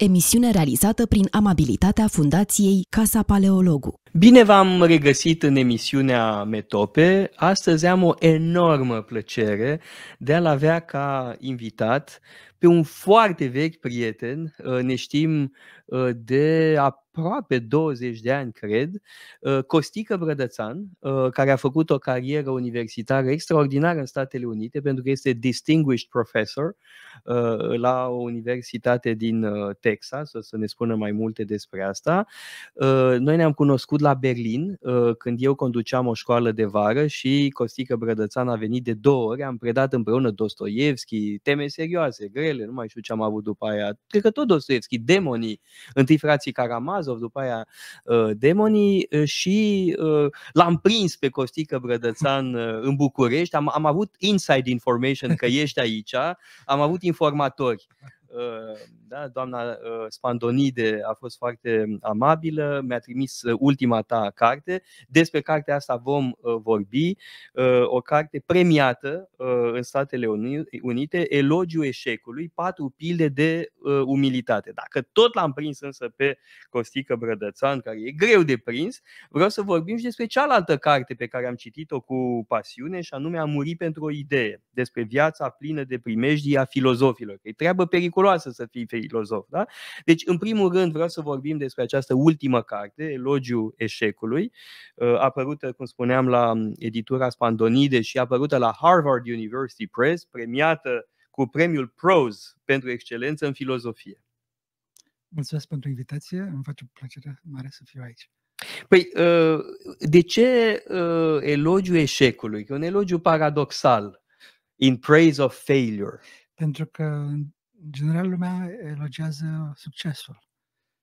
Emisiune realizată prin amabilitatea Fundației Casa Paleologu. Bine v-am regăsit în emisiunea Metope. Astăzi am o enormă plăcere de a-l avea ca invitat pe un foarte vechi prieten. Eh, ne știm eh, de aproape 20 de ani, cred, uh, Costică Brădățan, uh, care a făcut o carieră universitară extraordinară în Statele Unite, pentru că este distinguished professor uh, la o universitate din Texas, o să ne spună mai multe despre asta. Noi ne-am cunoscut la Berlin, când eu conduceam o școală de vară și Costică Brădățan a venit de două ori, am predat împreună Dostoievski, teme serioase, grele, nu mai știu ce am avut după aia, cred că tot Dostoievski, demonii, întâi frații Caramaz, Azov, după aia uh, demonii uh, și uh, l-am prins pe Costică Brădățan în București. Am, am avut inside information că ești aici, am avut informatori da? Doamna uh, Spandonide a fost foarte um, amabilă, mi-a trimis uh, ultima ta carte. Despre cartea asta vom uh, vorbi. O carte premiată în Statele Unite, Elogiu eșecului, patru pilde de umilitate. Dacă tot l-am prins însă pe Costică Brădățan, care e greu de prins, vreau să vorbim și despre cealaltă carte pe care am citit-o cu pasiune și anume A muri pentru o idee, despre viața plină de primejdii a filozofilor. E treabă periculoasă să fii filozof. Da? Deci, în primul rând, vreau să vorbim despre această ultimă carte, Elogiu eșecului, uh, apărută, cum spuneam, la um, editura Spandonide și apărută la Harvard University Press, premiată cu premiul PROS pentru excelență în filozofie. Mulțumesc pentru invitație, îmi face plăcere mare să fiu aici. Păi, uh, de ce uh, elogiu eșecului? E un elogiu paradoxal. In praise of failure. Pentru că în general lumea elogează succesul.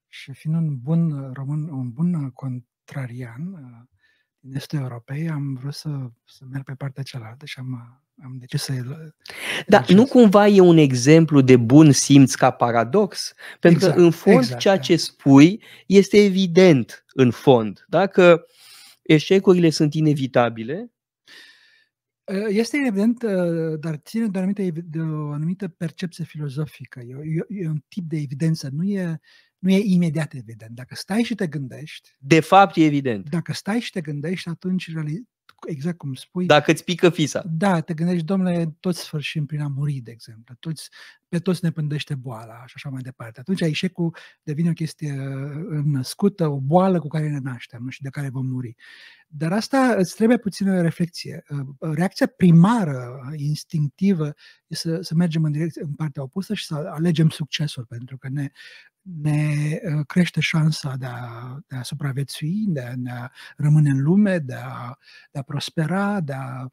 Și fiind un bun român, un bun contrarian uh, din estul europei, am vrut să, să merg pe partea cealaltă și am, am decis să Dar nu cumva e un exemplu de bun simț ca paradox? Pentru exact, că în fond exact, ceea da. ce spui este evident în fond. Dacă eșecurile sunt inevitabile, Ă, este evident, ă, dar ține de o anumită, de o anumită percepție filozofică. E, e, e un tip de evidență, nu e, nu e imediat evident. Dacă stai și te gândești. De fapt, e evident. Dacă stai și te gândești, atunci, exact cum spui. Dacă îți pică fisa. Da, te gândești, domnule, toți sfârșim prin a muri, de exemplu. Toți, pe toți ne pândește boala și așa mai departe. Atunci eșecul devine o chestie ă, născută, o boală cu care ne naștem și de care vom muri. Dar asta îți trebuie puțină reflexie. Ă, ă, reacția primară, instinctivă, e să, să mergem în, direcție, în partea opusă și să alegem succesul, pentru că ne, ne ă, crește șansa de a, de a supraviețui, de a, de a rămâne în lume, de a, de a prospera, de a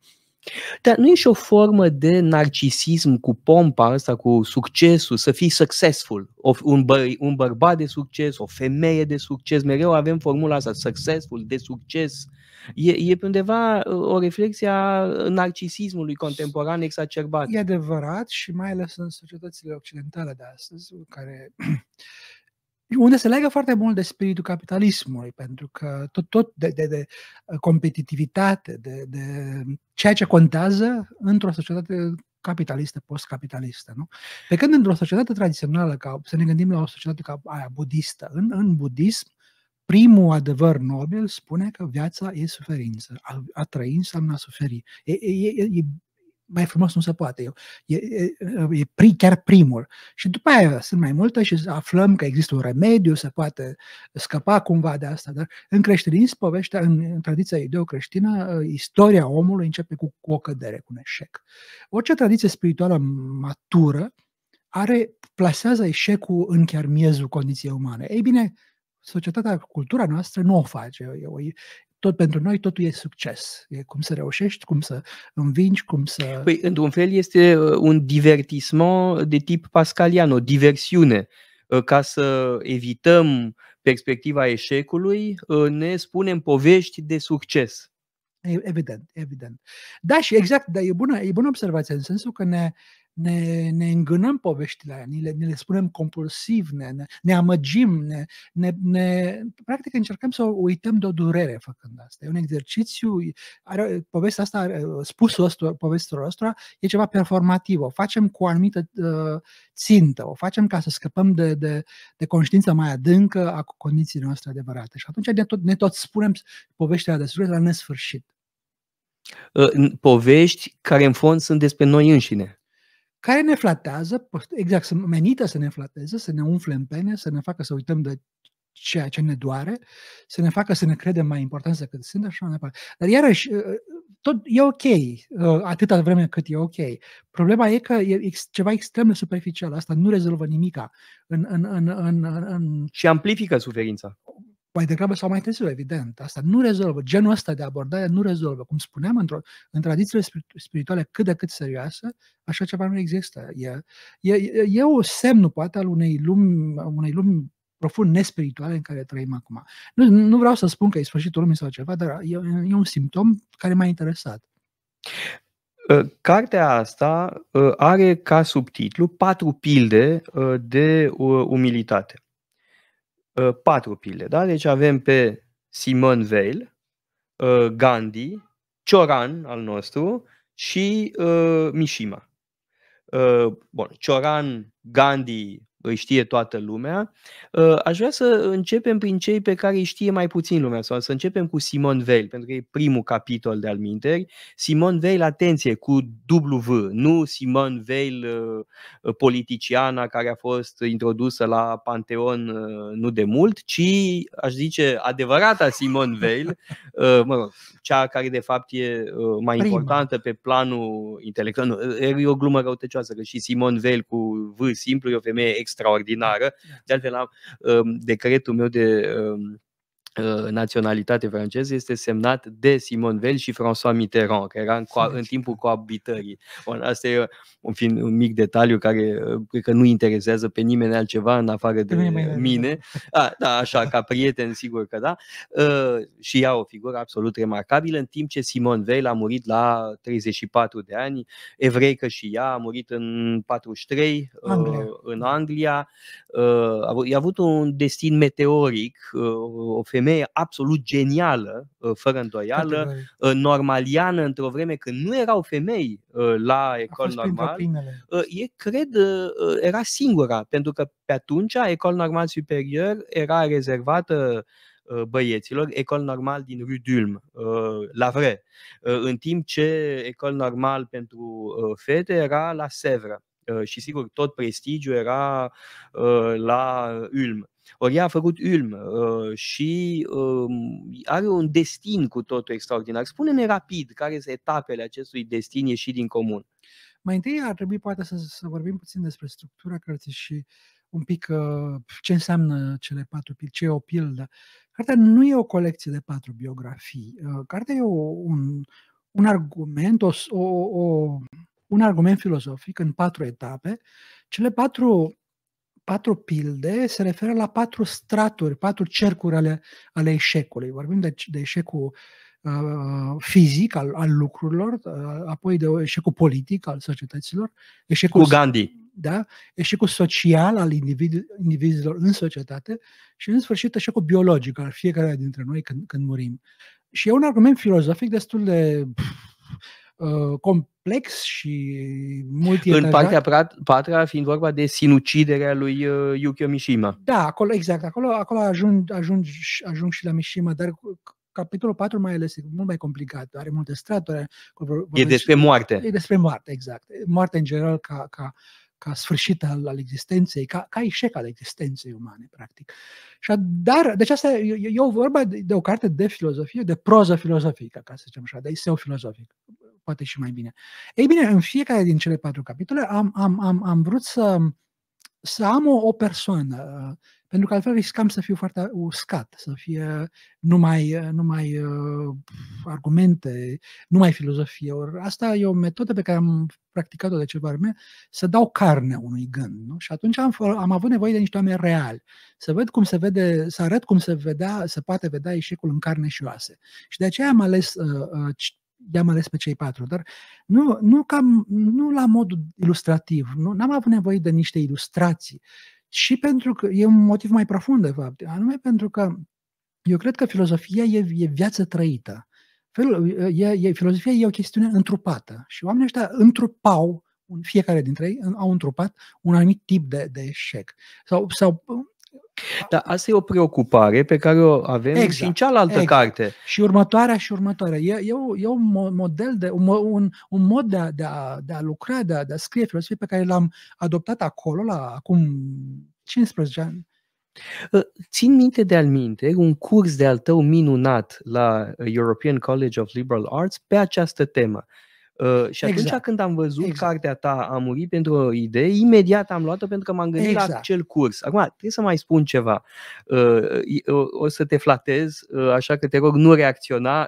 dar nu e și o formă de narcisism cu pompa asta, cu succesul, să fii successful, o, un, bă, un bărbat de succes, o femeie de succes, mereu avem formula asta, successful, de succes, E, e undeva uh, o reflexie a uh, narcisismului contemporan exacerbat. E adevărat și mai ales în societățile occidentale de astăzi, care unde se leagă foarte mult de spiritul capitalismului, pentru că tot, tot de, de, de uh, competitivitate, de, de ceea ce contează într-o societate capitalistă, post-capitalistă. Nu? Pe când într-o societate tradițională, ca să ne gândim la o societate ca aia budistă, în, în budism, primul adevăr nobil spune că viața e suferință. A, a trăi înseamnă a suferi. E, e, e, mai frumos nu se poate. E, e, e pri, chiar primul. Și după aia sunt mai multe și aflăm că există un remediu, se poate scăpa cumva de asta. Dar în creștinism, povestea, în, în tradiția ideocreștină, istoria omului începe cu, cu o cădere, cu un eșec. Orice tradiție spirituală matură are plasează eșecul în chiar miezul condiției umane. Ei bine, societatea, cultura noastră nu o face. E o, tot pentru noi totul e succes. E cum să reușești, cum să învingi, cum să... Păi, într-un fel, este uh, un divertisment de tip pascalian, o diversiune. Uh, ca să evităm perspectiva eșecului, uh, ne spunem povești de succes. Evident, evident. Da, și exact, dar e bună, e bună observație în sensul că ne, uh, ne, ne îngânăm poveștile aia, ni le, ni le spunem compulsiv, ne, ne, ne amăgim, ne, ne, ne, practic încercăm să uităm de o durere făcând asta. E un exercițiu, are, povestea asta, spusul ăsta, povestea ăsta e ceva performativ, o facem cu o anumită uh, țintă, o facem ca să scăpăm de, de, de conștiința mai adâncă a condițiilor noastre adevărate. Și atunci ne tot, ne tot spunem poveștile de succes la nesfârșit ă, povești care în fond sunt despre noi înșine care ne flatează, exact, sunt menită să ne flateze, să ne umfle în pene, să ne facă să uităm de ceea ce ne doare, să ne facă să ne credem mai importanți decât sunt, așa mai departe. Dar iarăși, ă, tot e ok, ă, atâta vreme cât e ok. Problema e că e ceva extrem de superficial, asta nu rezolvă nimica. În, în, în, în, în... Și amplifică suferința mai degrabă sau mai târziu, evident. Asta nu rezolvă, genul ăsta de abordare nu rezolvă. Cum spuneam, într-o, în tradițiile spirituale cât de cât serioasă, așa ceva nu există. E, e, e o semn, poate, al unei lumi, unei lumi profund nespirituale în care trăim acum. Nu, nu vreau să spun că e sfârșitul lumii sau ceva, dar e, e un simptom care m-a interesat. Ă, cartea asta ă, are ca subtitlu patru pilde ă, de umilitate. Uh, patru pile. Da? Deci avem pe Simon Veil, uh, Gandhi, Cioran al nostru și uh, Mishima. Uh, bun, Cioran, Gandhi, îi știe toată lumea. Uh, aș vrea să începem prin cei pe care îi știe mai puțin lumea, sau să începem cu Simon Veil, pentru că e primul capitol de-al minteri. Simon Veil, atenție, cu W, nu Simon Veil, uh, politiciana care a fost introdusă la Panteon uh, nu de mult, ci, aș zice, adevărata Simon Veil, mă rog, cea care de fapt e mai Prima. importantă pe planul intelectual. Nu, e o glumă răutăcioasă, că și Simon Veil cu V simplu e o femeie ex extraordinară. De altfel, am, um, decretul meu de um, Uh, naționalitate franceză este semnat de Simon Veil și François Mitterrand, care era în, co- în timpul coabitării. Bun, asta e un, fin, un mic detaliu care uh, cred că nu interesează pe nimeni altceva în afară de mine. mine. Exact. A, ah, da, așa, ca prieten, sigur că da. A, uh, și ea o figură absolut remarcabilă, în timp ce Simon Veil a murit la 34 de ani, evreică și ea a murit în 43 Anglia. în Anglia. A, a avut un destin meteoric, o femeie femeie absolut genială, uh, fără îndoială, uh, normaliană, într-o vreme când nu erau femei uh, la Ecol Normal, e, cred, era singura, pentru că pe atunci Ecol Normal Superior era rezervată băieților, Ecol Normal din Rue d'Ulm, la Vre, în timp ce Ecol Normal pentru fete era la Sevră. Și sigur, tot prestigiul era la Ulm. Ori ea a făcut Ulm uh, și um, are un destin cu totul extraordinar. Spune-ne rapid care sunt etapele acestui destin ieșit din comun. Mai întâi ar trebui poate să, să vorbim puțin despre structura cărții și un pic uh, ce înseamnă cele patru pildă, ce e o pildă. Cartea nu e o colecție de patru biografii. Uh, cartea e o, un, un argument, o, o, o, un argument filozofic în patru etape. Cele patru patru pilde se referă la patru straturi, patru cercuri ale, ale eșecului. Vorbim de, de eșecul uh, fizic al, al lucrurilor, uh, apoi de eșecul politic al societăților, eșecul cu Gandhi. Da? Eșecul social al individ, indivizilor în societate și, în sfârșit, eșecul biologic al fiecare dintre noi când, când murim. Și e un argument filozofic destul de Uh, complex și mult În partea patra fiind vorba de sinuciderea lui uh, Yukio Mishima. Da, acolo, exact, acolo, acolo ajung, ajung, ajung și la Mishima, dar capitolul 4 mai ales e mult mai complicat, are multe straturi. E despre moarte. E despre moarte, exact. Moarte în general ca, ca, ca sfârșit al, al existenței, ca, ca eșec al existenței umane, practic. Și dar, deci asta e, e, e o vorba de, de o carte de filozofie, de proză filozofică, ca să zicem așa, de iseu filozofic poate și mai bine. Ei bine, în fiecare din cele patru capitole am, am, am, am vrut să, să am o, o persoană, uh, pentru că altfel riscam să fiu foarte uscat, să fie numai, uh, numai uh, argumente, numai filozofie. Or, asta e o metodă pe care am practicat-o de ceva vreme, să dau carne unui gând. Nu? Și atunci am, am avut nevoie de niște oameni reali, să văd cum se vede, să arăt cum se vedea, se poate vedea eșecul în carne și oase. Și de aceea am ales uh, uh, i-am ales pe cei patru, dar nu, nu, cam, nu la modul ilustrativ, nu am avut nevoie de niște ilustrații, și pentru că e un motiv mai profund, de fapt, anume pentru că eu cred că filozofia e, e viață trăită. Fel, e, e, filozofia e o chestiune întrupată și oamenii ăștia întrupau, fiecare dintre ei au întrupat un anumit tip de, de eșec. Sau, sau dar asta e o preocupare pe care o avem exact, și în exact, cealaltă exact. carte. Și următoarea și următoarea. E, e, e un model, de, un, un, mod de a, de, a, de a lucra, de a, de a scrie filosofie pe care l-am adoptat acolo, la acum 15 ani. Ă, țin minte de alminte un curs de al tău minunat la European College of Liberal Arts pe această temă. Uh, și atunci exact. când am văzut exact. cartea ta A murit pentru o idee, imediat am luat-o pentru că m-am gândit exact. la acel curs. Acum, trebuie să mai spun ceva. Uh, o să te flatez, uh, așa că te rog, nu reacționa,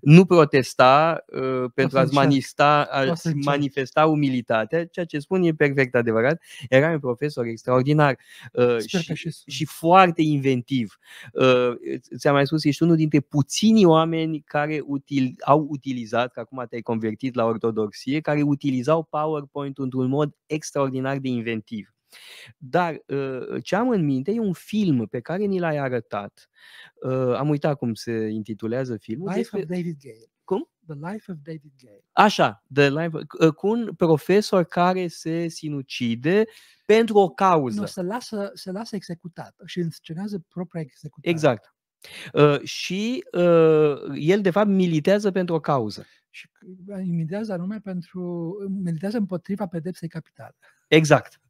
nu protesta pentru a-ți manifesta, a manifesta umilitatea. Ceea ce spun e perfect adevărat. Era un profesor extraordinar și, și, și foarte inventiv. Ți-am mai spus, ești unul dintre puținii oameni care util, au utilizat, că acum te-ai convins convertit la ortodoxie, care utilizau PowerPoint într-un mod extraordinar de inventiv. Dar uh, ce am în minte e un film pe care ni l-ai arătat. Uh, am uitat cum se intitulează filmul. Life despre... of David Gale. Cum? The Life of David Gale. Așa, The Life uh, cu un profesor care se sinucide pentru o cauză. Nu, se lasă, se lasă executat și înscenează propria executare. Exact. Uh, și uh, el, de fapt, militează pentru o cauză și meditează anume pentru, meditează împotriva pedepsei capitale. Exact.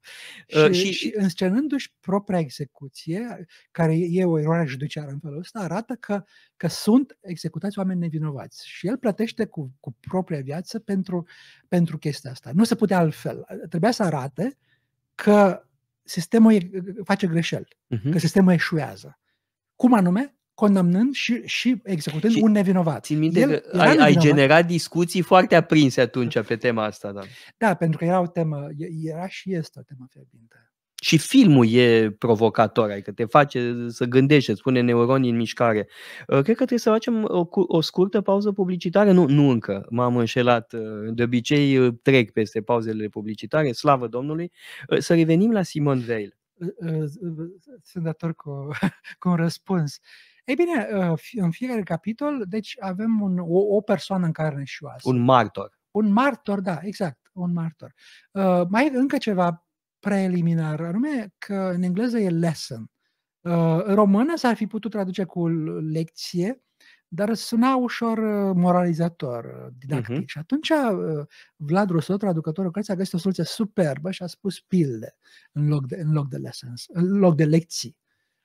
și, uh, și, și înscenându-și propria execuție, care e o eroare judiciară în felul ăsta, arată că, că sunt executați oameni nevinovați. Și el plătește cu, cu propria viață pentru, pentru chestia asta. Nu se putea altfel. Trebuia să arate că sistemul e, face greșel, uh-huh. Mhm. că sistemul eșuează. Cum anume? condamnând și, și executând și un nevinovat. Țin minte El că ai, nevinovat. ai generat discuții foarte aprinse atunci pe tema asta. Da, da pentru că era o temă, era și este o temă fierbinte. Și filmul e provocator, adică te face să gândești, îți pune neuronii în mișcare. Ă, cred că trebuie să facem o, ă, o scurtă pauză publicitară. Nu, nu încă, m-am înșelat. Ă, de obicei trec peste pauzele publicitare, slavă Domnului. Să revenim la Simon Veil. Sunt dator cu, cu un răspuns. Uh, ei bine, uh, în fiecare capitol, deci avem un, o, o persoană în carne și oasă. Un martor. Un martor, da, exact, un martor. Uh, mai încă ceva preliminar, anume că în engleză e lesson. Uh, în română s-ar fi putut traduce cu lecție, dar suna ușor uh, moralizator, uh, didactic. Uh-huh. Și atunci Vlad Rousseau, traducătorul cărții, a găsit o soluție superbă și a spus pilde în loc de, în loc de lessons, în loc de lecții.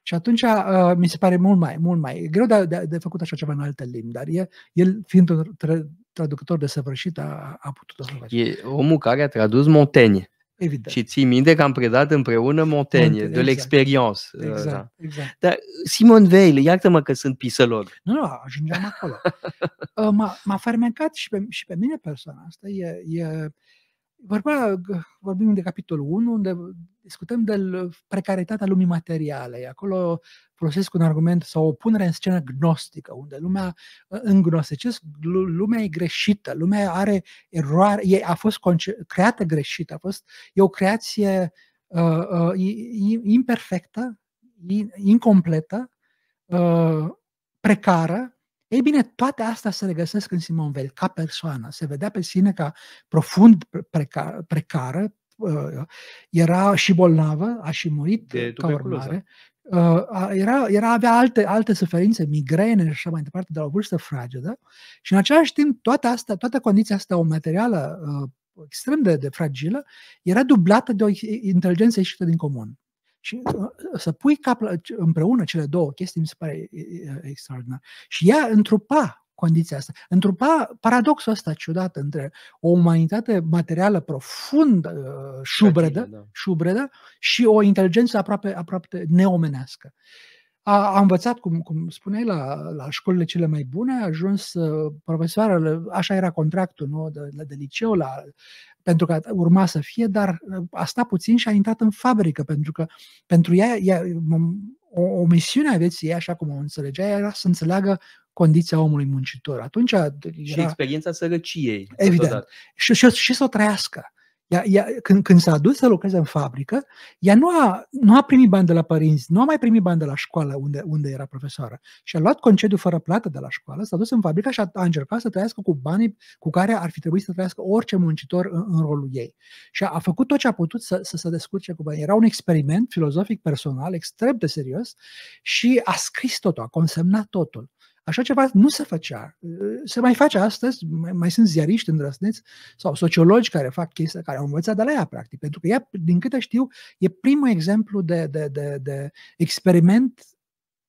Și atunci uh, mi se pare mult mai, mult mai greu de, de, de făcut așa ceva în alte limbi, dar e, el, fiind un tra- traducător de săvârșit, a, a putut să facă. E omul care a tradus Montaigne. Evident. Și ții minte că am predat împreună Montaigne, de l'experience. Exact, uh, exact, da. exact. Dar Simon Veil, iartă-mă că sunt pisălor. Nu, nu, ajungeam acolo. Uh, m-a, m-a fermecat și pe, și pe mine persoana asta. E, e, Vorba, vorbim de capitolul 1, unde discutăm de precaritatea lumii materiale. Acolo folosesc un argument sau o punere în scenă gnostică, unde lumea uh, în lumea e greșită, lumea are eroare, e, a fost creată greșită, a fost, e o creație uh, uh, imperfectă, incompletă, uh, precară, ei bine, toate astea se regăsesc în Simon Veil ca persoană. Se vedea pe sine ca profund precar, precară, uh, era și bolnavă, a și murit de ca urmare. Uh, era, era, avea alte, alte suferințe, migrene și așa mai departe, de la o vârstă fragedă. Și în același timp, toată asta, toată condiția asta, o materială uh, extrem de, de fragilă, era dublată de o inteligență ieșită din comun. Și uh, să pui cap la, împreună cele două chestii mi se pare extraordinar. Și ea întrupa condiția asta. Întrupa paradoxul ăsta ciudat între o umanitate materială profund uh, șubredă, da. șubredă și o inteligență aproape, aproape neomenească. Uh, a, a învățat, cum, cum spuneai, la, la școlile cele mai bune, a ajuns uh, profesoară, așa era contractul nu? De, de, de liceu, la, pentru că urma să fie, dar uh, a stat puțin și a intrat în fabrică, pentru că pentru ea, ea o, o misiune a vieții ei, așa cum o înțelegea, era să înțeleagă condiția omului muncitor. Atunci era... Și experiența sărăciei. Evident. Și, și, și să o trăiască. Ea, ea, când, când s-a dus să lucreze în fabrică, ea nu a, nu a primit bani de la părinți, nu a mai primit bani de la școală unde, unde era profesoară. Și a luat concediu fără plată de la școală, s-a dus în fabrică și a, a încercat să trăiască cu banii cu care ar fi trebuit să trăiască orice muncitor în, în rolul ei. Și a, a făcut tot ce a putut să, să se descurce cu banii. Era un experiment filozofic personal extrem de serios și a scris totul, a consemnat totul. Așa ceva nu se făcea. Se mai face astăzi, mai, mai sunt ziariști îndrăsneți sau sociologi care fac chestia, care au învățat de la ea, practic. Pentru că ea, din câte știu, e primul exemplu de, de, de, de experiment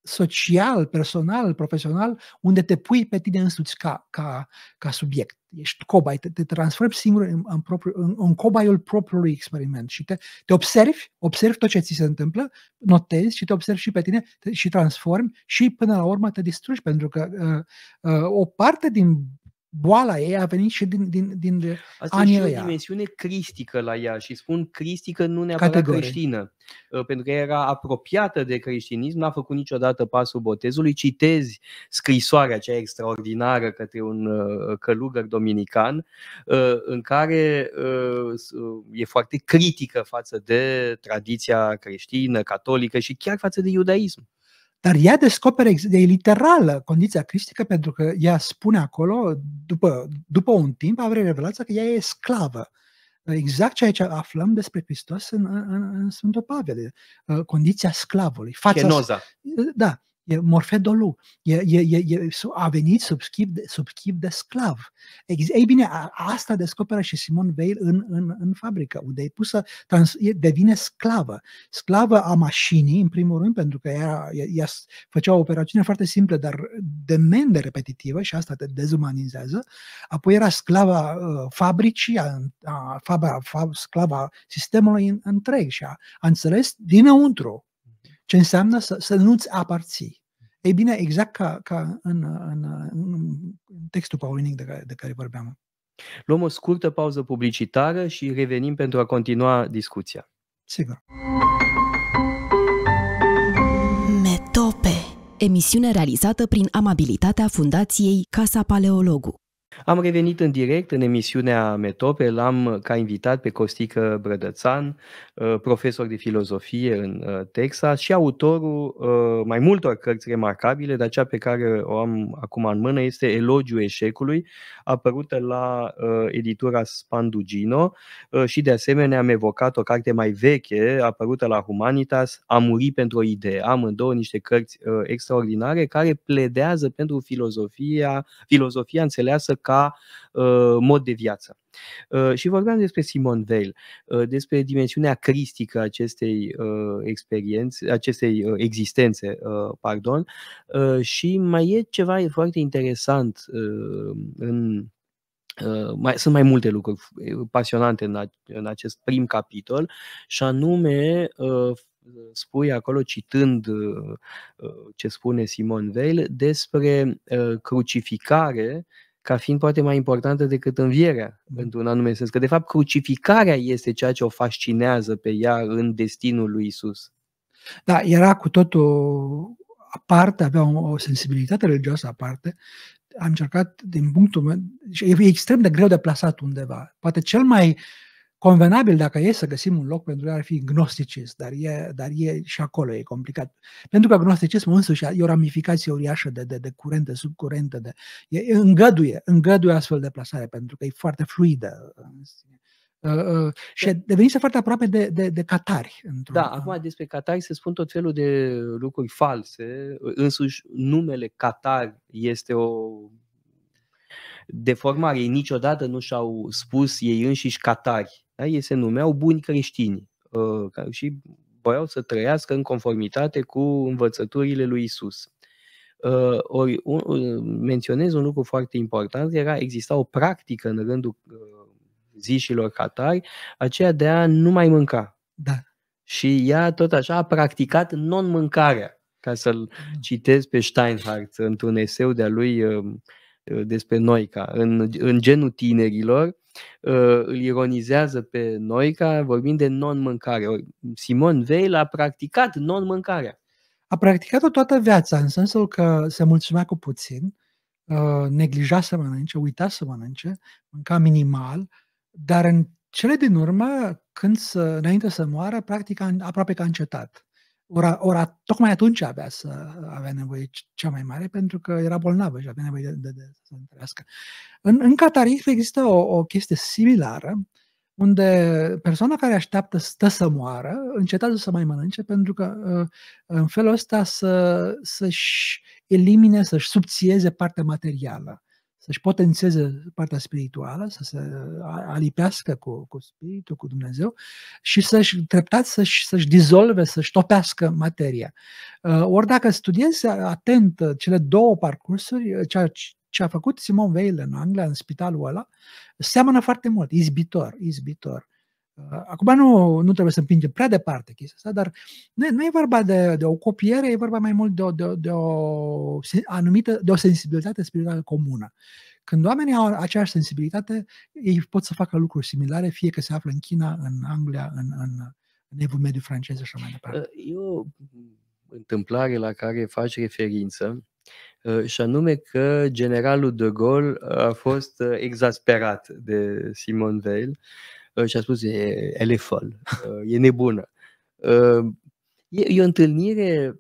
social, personal, profesional, unde te pui pe tine însuți ca, ca, ca subiect. Ești cobai, te, te transformi singur în, în, propriu, în, în cobaiul propriului experiment și te, te observi, observi tot ce ți se întâmplă, notezi și te observi și pe tine te, și transformi și până la urmă te distrugi, pentru că uh, uh, o parte din boala ei a venit și din, din, din Asta anii e și o dimensiune cristică la ea și spun cristică nu neapărat Categorie. creștină, uh, pentru că era apropiată de creștinism, n-a făcut niciodată pasul botezului. Citezi scrisoarea aceea extraordinară către un uh, călugăr dominican uh, în care e foarte critică față de tradiția creștină, catolică și chiar față de iudaism. Dar ea descoperă, e literală condiția cristică pentru că ea spune acolo, după, după un timp, are revelația că ea e sclavă. Exact ceea ce aflăm despre Hristos în, în, în Sfântul Pavel, condiția sclavului. Fața, Chenoza. Da, e morfedolou, e, e, e, e, a venit sub schip, de, sub schip de sclav. Ei bine, a, asta descoperă și Simon Weil în, în, în fabrică, unde e pusă, trans, devine sclavă. Sclavă a mașinii, în primul rând, pentru că ea, ea, ea făcea o operațiune foarte simplă, dar demende repetitivă și asta te dezumanizează. Apoi era sclava uh, fabricii, a, a, fab, a, fab, sclava sistemului în, întreg și a, a înțeles dinăuntru ce înseamnă să, să nu-ți aparții. Ei bine, exact ca, ca în, în, în textul paulinic de care, de care vorbeam. Luăm o scurtă pauză publicitară și revenim pentru a continua discuția. Sigur. Metope. Emisiune realizată prin amabilitatea Fundației Casa Paleologu. Am revenit în direct în emisiunea Metope, l-am uh, ca invitat pe Costică Brădățan, uh, profesor de filozofie în uh, Texas și autorul mai multor cărți remarcabile, dar cea pe care o am acum în mână este Elogiu eșecului, apărută la editura Spandugino și de asemenea am evocat o carte mai veche, apărută la Humanitas, A muri pentru o idee. Amândouă niște cărți extraordinare care pledează pentru filozofia, filozofia înțeleasă ca ca uh, mod de viață. Uh, și vorbeam despre Simon Veil, uh, despre dimensiunea cristică acestei experiențe, acestei existențe, pardon, și mai e ceva foarte interesant în mai, sunt mai multe lucruri pasionante în, în acest prim capitol, și anume spui acolo, citând ce spune Simon Veil, despre crucificare ca fiind poate mai importantă decât învierea, mm. într-un anume sens. Că, de fapt, crucificarea este ceea ce o fascinează pe ea în destinul lui Isus. Da, era cu totul aparte, avea o, o sensibilitate religioasă aparte. Am încercat, din punctul meu, e extrem de greu de plasat undeva. Poate cel mai uh, Convenabil, dacă e să găsim un loc pentru ea, ar fi gnosticism, dar e, dar e și acolo, e complicat. Pentru că gnosticismul însuși e o ramificație uriașă de, de, de curente, subcurente, de, e, îngăduie, îngăduie astfel de plasare, pentru că e foarte fluidă. Uh, uh, și devenise foarte aproape de, de, de catari. Da, uh. acum despre catari. se spun tot felul de lucruri false. Însuși, numele catari este o de formare. Ei niciodată nu și-au spus ei înșiși catari. Da? Ei se numeau buni creștini uh, și voiau să trăiască în conformitate cu învățăturile lui Isus. Uh, ori un, uh, menționez un lucru foarte important, era exista o practică în rândul uh, zișilor catari, aceea de a nu mai mânca. Da. Și ea tot așa a practicat non-mâncarea, ca să-l da. citez pe Steinhardt într-un eseu de-a lui uh, Uh, despre Noica. În, în genul tinerilor uh, îl ironizează pe Noica vorbind de non-mâncare. Simon Veil a practicat non-mâncarea. A practicat-o toată viața, în sensul că se mulțumea cu puțin, uh, neglija să mănânce, uita să mănânce, mânca minimal, dar în cele din urmă, când să, înainte să moară, practic a, aproape că a încetat. Ora, ora, tocmai atunci avea să avea nevoie cea mai mare, pentru că era bolnavă și avea nevoie de, de, de să întrească. În, în catarism există o, o chestie similară, unde persoana care așteaptă stă să moară, încetează să mai mănânce, pentru că ă, în felul ăsta să, să-și elimine, să-și subțieze partea materială să-și deci potențeze partea spirituală, să se alipească cu, cu Spiritul, cu Dumnezeu și să-și treptat să-și, să-și dizolve, să-și topească materia. Uh, ori dacă studiezi atent uh, cele două parcursuri, uh, ceea ce a făcut Simon Weil în Anglia, în spitalul ăla, seamănă foarte mult, izbitor, izbitor. Acum nu, nu trebuie să împingem prea departe chestia asta, dar nu, nu e vorba de, de o copiere, e vorba mai mult de o, de, de o anumită, de o sensibilitate spirituală comună. Când oamenii au aceeași sensibilitate, ei pot să facă lucruri similare, fie că se află în China, în Anglia, în, în, în evul mediu francez și așa mai departe. E o întâmplare la care faci referință și anume că generalul de Gaulle a fost exasperat de Simon Vale. Uh, și a spus, e, elle folle, uh, e nebună. Uh, e, e o întâlnire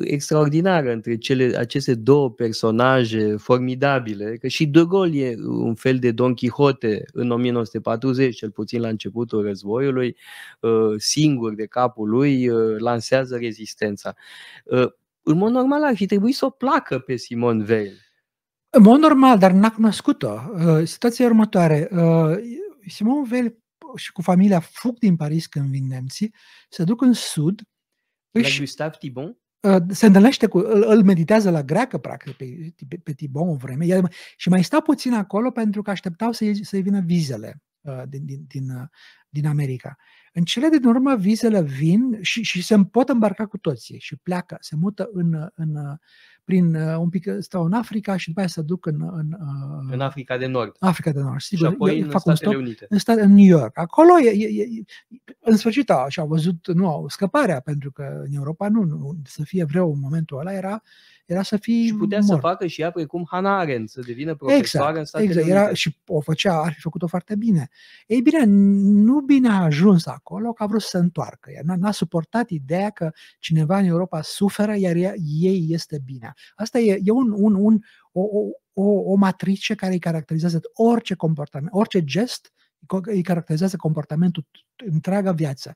extraordinară între cele, aceste două personaje formidabile, că și De Gaulle e un fel de Don Quixote în 1940, cel puțin la începutul războiului, singur de capul lui, lansează rezistența. În mod normal ar fi trebuit să o placă pe Simon Veil în mod normal, dar n-a cunoscut-o. Uh, situația următoare. Uh, Simon Veil și cu familia fug din Paris când vin nemții, se duc în sud. Își, la Gustav Thibon? Uh, se întâlnește cu, îl, îl meditează la greacă, practic, pe, pe, pe Tibon o vreme. El, și mai stau puțin acolo pentru că așteptau să-i, să-i vină vizele din, din, din, din America. În cele din urmă, vizele vin și, și se pot îmbarca cu toții și pleacă, se mută în, în, prin uh, un pic uh, stau în Africa și după aia se duc în, în, uh, în Africa de Nord. Africa de Nord, sigur. Și apoi în fac Statele un stop, Unite. În, stat, în New York. Acolo, e, e, e, în sfârșit, a, și-au văzut nu, au scăparea, pentru că în Europa nu, nu să fie vreo în momentul ăla era, era să fie. Și putea mort. să facă și ea precum Hannah Arendt, să devină exact, profesoară exact, în Statele exact. Unite. Era, și o făcea, ar fi făcut-o foarte bine. Ei bine, nu bine a ajuns acolo, că a vrut să se întoarcă. Ea n-a, n-a suportat ideea că cineva în Europa suferă, iar ea, ei este bine. Asta e, e un, un, un, o, o, o matrice care îi caracterizează orice comportament, orice gest îi caracterizează comportamentul întreaga viață.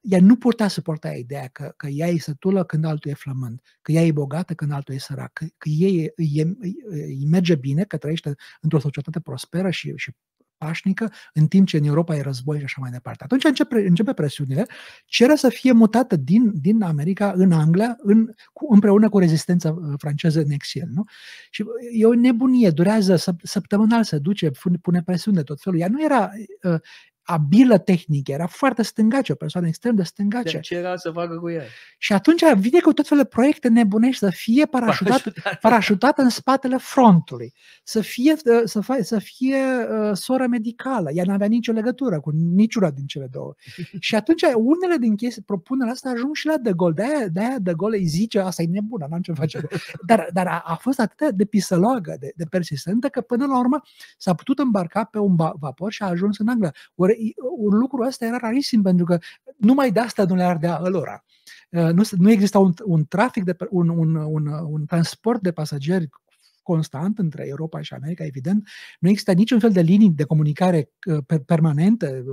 Ea nu putea suporta ideea că, că ea e sătulă când altul e flămând, că ea e bogată când altul e sărac, că, că ei îi merge bine, că trăiește într-o societate prosperă și, și pașnică, în timp ce în Europa e război și așa mai departe. Atunci începe, începe presiunile, cere să fie mutată din, din America în Anglia, în, cu, împreună cu rezistența uh, franceză în exil. Nu? Și uh, e o nebunie, durează săptămânal, să duce, pune presiune de tot felul. Ea nu era uh, abilă tehnică, era foarte stângace, o persoană extrem de stângace. Ce deci era să facă cu el. Și atunci vine cu tot felul de proiecte nebunești să fie parașutat, parașutat. în spatele frontului, să fie, să, fie, să fie uh, soră medicală. Ea n-avea nicio legătură cu niciuna din cele două. și atunci unele din chestii, propunerea asta ajung și la De Gaulle. De-aia de, -aia de Gaulle îi zice, asta e nebună, n-am ce face. Dar, dar a, a fost atât de pisăloagă, de, de persistentă, că până la urmă s-a putut îmbarca pe un vapor și a ajuns în Anglia. Ori lucrul ăsta era rarisim pentru că numai de asta nu le ardea lora. Uh, nu, nu exista un, un trafic, de, un, un, un, un transport de pasageri constant între Europa și America, evident. Nu există niciun fel de linii de comunicare uh, permanente.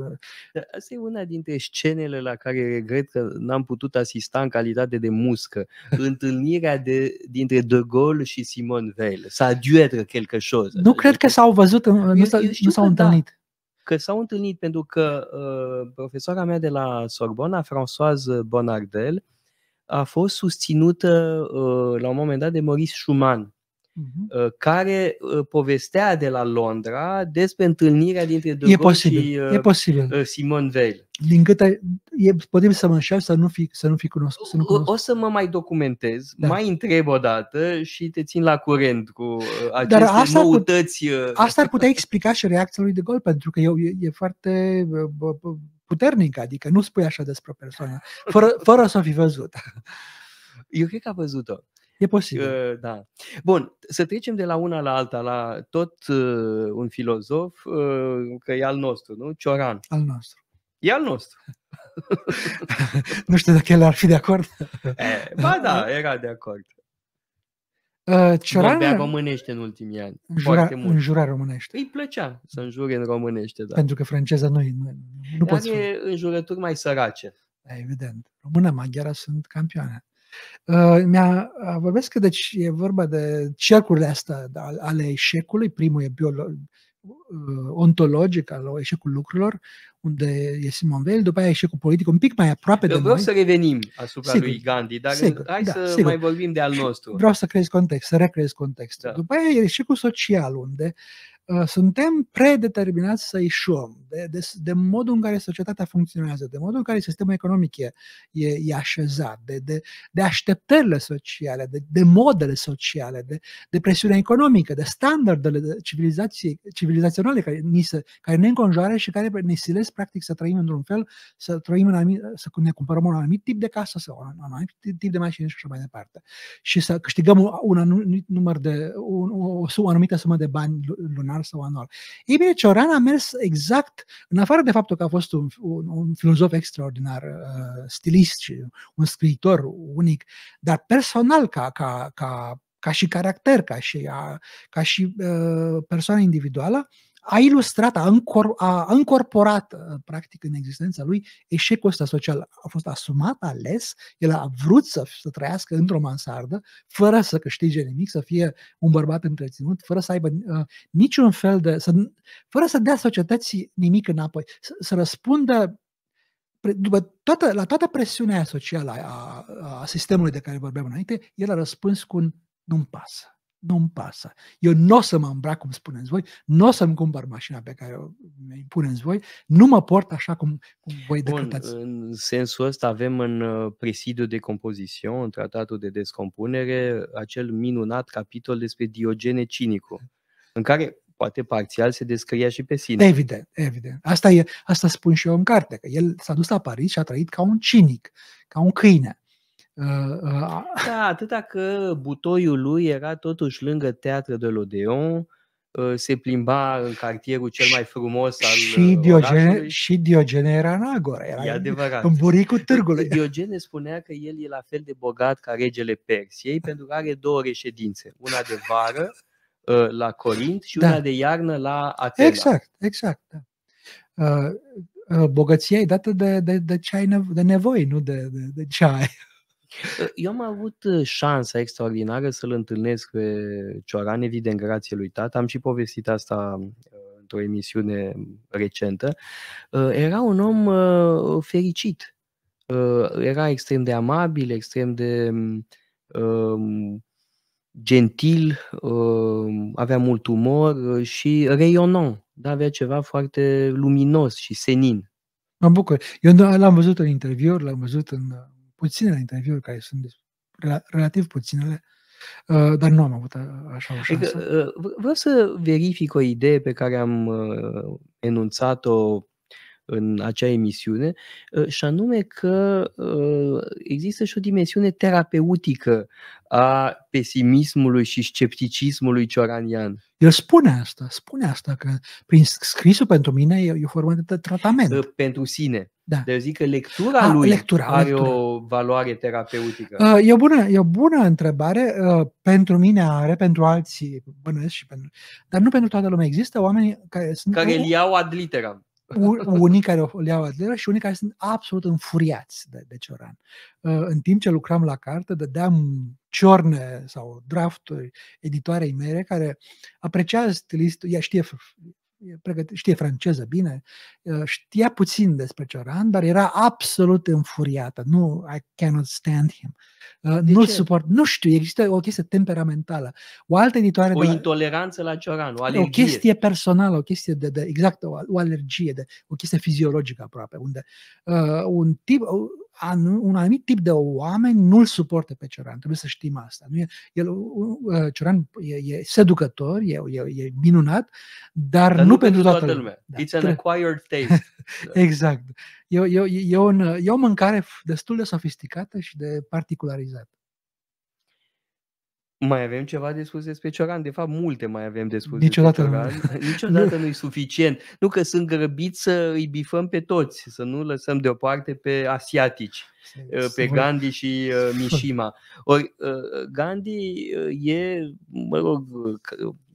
Da, asta e una dintre scenele la care regret că n-am putut asista în calitate de muscă. Întâlnirea de, dintre De Gaulle și Simon Veil. S-a dû quelque chose. Nu cred că s-au văzut, eu, nu, s-a, eu nu s-au da. întâlnit. Da că s-au întâlnit pentru că uh, profesoara mea de la Sorbona, Françoise Bonardel, a fost susținută uh, la un moment dat de Maurice Schumann, uh-huh. care uh, povestea de la Londra despre întâlnirea dintre Drogov e posibil, și e uh, posibil. Uh, Simon Veil. Din câte e posibil să mă înșel, să nu fi, să nu fi cunoscut. Să nu cunosc. o, să mă mai documentez, da. mai întreb o dată și te țin la curent cu aceste Dar asta noutăți. Ar putea, asta ar putea explica și reacția lui de gol, pentru că e, e, e foarte puternică, adică nu spui așa despre o persoană, fără, fără să o fi văzut. Eu cred că a văzut-o. E posibil. Uh, da. Bun, să trecem de la una la alta, la tot uh, un filozof, uh, că e al nostru, nu? Cioran. Al nostru. E al nostru. nu știu dacă el ar fi de acord. e, ba da, era de acord. Uh, Cioran... Vorbea românește în ultimii ani. Înjura, foarte mult. înjura românește. Îi plăcea să înjure în românește. Da. Pentru că franceza nu, nu, nu poți poți Are înjurături mai sărace. Da, evident. Româna, maghiara sunt campioane. Ă, mi-a vorbesc că deci e vorba de cercurile astea ale eșecului. Primul e biolog, ă, ontologic al eșecul lucrurilor, unde e Simon Weil, după aia eșecul politic, un pic mai aproape Eu de vreau noi. să revenim asupra sigur, lui Gandhi, dar sigur, hai da, să sigur. mai vorbim de al nostru. Vreau să creez context, să recreez contextul. Da. După aia e eșecul social, unde uh, Uh, suntem predeterminați să ieșuăm de, de, de modul în care societatea funcționează, de modul în care sistemul economic e, e, e așezat, de, de, de așteptările sociale, de, de modele sociale, de, de presiunea economică, de standardele de civilizaționale care, ni se, care ne înconjoară și care ne silesc practic să trăim într-un fel, să trăim în anumit, să ne cumpărăm un anumit tip de casă sau un anumit tip de mașină și așa mai departe. Și să câștigăm un, un anumit număr de, un, o, o, o anumită sumă de bani lunar lunar sau anual. Ei bine, Cioran a mers exact, în afară de faptul că a fost un, un, un filozof extraordinar, uh, stilist și un scriitor unic, dar personal ca, ca, ca, ca și caracter, ca și, a, ca și uh, persoană individuală, uh, a ilustrat, a, încor, a, încorporat uh, practic în existența lui eșecul ăsta social. A fost asumat, ales, el a vrut să, să trăiască într-o mansardă, fără să câștige nimic, să fie un bărbat întreținut, fără să aibă uh, niciun fel de... Să, fără să dea societății nimic înapoi, să, să răspundă după toată, la toată presiunea socială a, a sistemului de care vorbeam înainte, el a răspuns cu un nu-mi pasă nu-mi pasă. Eu nu o să mă îmbrac cum spuneți voi, nu o să-mi cumpăr mașina pe care o impuneți voi, nu mă port așa cum, cum voi Bun, În sensul ăsta avem în uh, presidiu de compoziție, în tratatul de descompunere, acel minunat capitol despre Diogene Cinicu, în care poate parțial se descria și pe sine. Evident, evident. Asta, e, asta spun și eu în carte, că el s-a dus la Paris și a trăit ca un cinic, ca un câine. Ă, ă, da, atâta că butoiul lui era totuși lângă teatrul de Lodeon, ă, se plimba în cartierul cel mai frumos al și Diogene, orașului. Și Diogene era în agora, era e adevărat. în buricul târgului. Diogene spunea că el e la fel de bogat ca regele Persiei pentru că are două reședințe, una de vară la Corint și da. una de iarnă la Atena. Exact, exact. Da. Bogăția e dată de, de, de ce ai nevoie, nu de, de, de ce ai. Ă, eu am avut ă, șansa extraordinară să-l întâlnesc pe Cioran, evident, grație lui tată. Am și povestit asta ă, într-o emisiune recentă. Era un om fericit. Era extrem de amabil, extrem de gentil, avea mult umor și reionant. Da, avea ceva foarte luminos și senin. Mă bucur. Eu l-am văzut în interviuri, l-am văzut în puținele interviuri care sunt relativ puținele, uh, dar nu am avut uh, așa o adică, șansă. Uh, vreau să verific o idee pe care am enunțat-o în acea emisiune, ă, și anume că ă, există și o dimensiune terapeutică a pesimismului și scepticismului cioranian. El spune asta, spune asta, că prin scrisul pentru mine e, o formă de tratament. Ă, pentru sine. Da. Deci zic că lectura a, ah, lui lectura, are lectura. o valoare terapeutică. E o bună, e o bună întrebare. Pentru mine are, pentru alții bănuiesc și pentru... Dar nu pentru toată lumea. Există oameni care sunt... Care îl iau ad literam unii care o iau adevărat și unii care sunt absolut înfuriați de, de Cioran. Uh, în timp ce lucram la carte, dădeam ciorne sau drafturi editoarei mele care apreciază stilistul, ea știe știe franceză bine, știa puțin despre Cioran, dar era absolut înfuriată. Nu, I cannot stand him. nu suport, nu știu, există o chestie temperamentală. O altă editoare... O de, intoleranță la Cioran, o alergie. O chestie personală, o chestie de, de exact, o, o alergie, de, o chestie fiziologică aproape, unde uh, un tip, uh, un anumit tip de oameni nu-l suportă pe Cioran, trebuie să știm asta. Nu e, el, uh, Cioran e, e seducător, e, e, e minunat, dar, dar nu, nu pentru toată, toată lumea. lumea. Da, It's an acquired taste. exact. E, e, e, un, e o mâncare destul de sofisticată și de particularizată. Mai avem ceva de spus despre Cioran? De fapt, multe mai avem de spus Niciodată despre Cioran. Nu. Niciodată nu e suficient. Nu că sunt grăbiți să îi bifăm pe toți, să nu lăsăm deoparte pe asiatici, uh, pe Gandhi și uh, Mishima. Ori uh, Gandhi e, mă rog,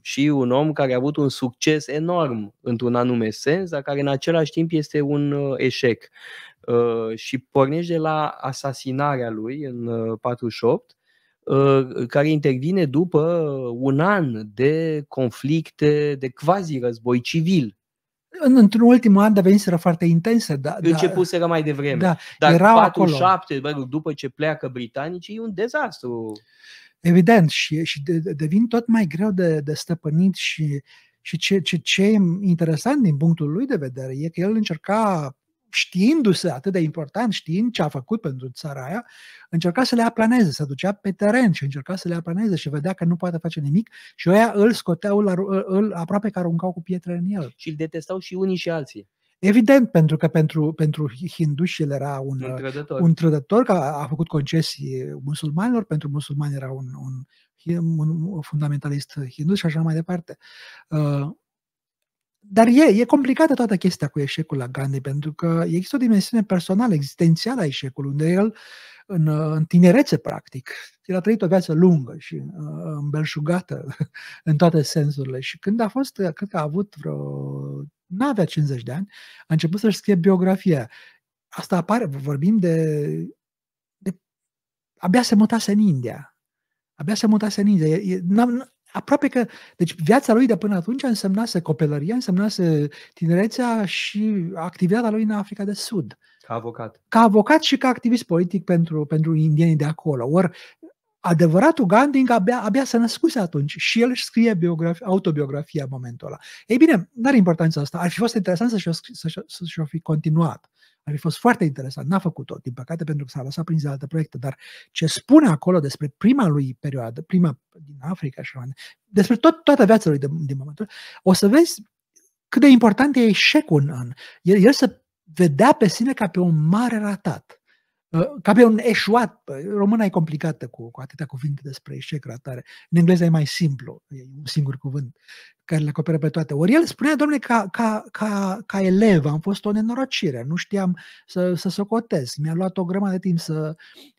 și un om care a avut un succes enorm într-un anume sens, dar care în același timp este un eșec. Și pornește de la asasinarea lui în 48 Uh, care intervine după un an de conflicte, de quasi-război civil. Într-un ultim an deveniseră foarte intense. Da, da. Începuseră da, mai devreme. Da, Dar erau 47, acolo. Bă, după ce pleacă britanicii, e un dezastru. Evident, și, și devin tot mai greu de, de stăpânit și, și ce, ce, ce e interesant din punctul lui de vedere e că el încerca știindu-se atât de important, știind ce a făcut pentru țara aia, încerca să le aplaneze, se ducea pe teren și încerca să le aplaneze și vedea că nu poate face nimic și oia îl scoteau, la, îl, îl aproape că aruncau cu pietre în el. Și îl detestau și unii și alții. Evident, pentru că pentru, pentru hinduși el era un, un trădător, că a, a făcut concesii musulmanilor, pentru musulmani era un, un, un fundamentalist hindu și așa mai departe. Uh, dar e, e complicată toată chestia cu eșecul la Gandhi, pentru că există o dimensiune personală, existențială a eșecului, unde el, în, în tinerețe, practic, el a trăit o viață lungă și uh, îmbelșugată în toate sensurile. Și când a fost, cred că a avut vreo, nu avea 50 de ani, a început să-și scrie biografia. Asta apare, vorbim de, de abia se mutase în India, Abia se mutase în India aproape că, deci viața lui de până atunci însemnase copelăria, însemnase tinerețea și activitatea lui în Africa de Sud. Ca avocat. Ca avocat și ca activist politic pentru, pentru indienii de acolo. Or, adevăratul Gandhi abia, abia s-a născut atunci și el își scrie biografi, autobiografia în momentul ăla. Ei bine, nu are importanța asta. Ar fi fost interesant să și-o, să-și, să-și fi continuat ar fi fost foarte interesant. N-a făcut-o, din păcate, pentru că s-a lăsat prin de alte proiecte. Dar ce spune acolo despre prima lui perioadă, prima din Africa și despre tot, toată viața lui de, din momentul, o să vezi cât de important e eșecul în an. El, el se vedea pe sine ca pe un mare ratat ca pe un eșuat. Româna e complicată cu, cu atâtea cuvinte despre eșec ratare. În engleză e mai simplu, e un singur cuvânt care le acoperă pe toate. Ori el spunea, domnule, ca, ca, ca, ca elev am fost o nenorocire, nu știam să, să socotez. mi-a luat o grămadă de timp să,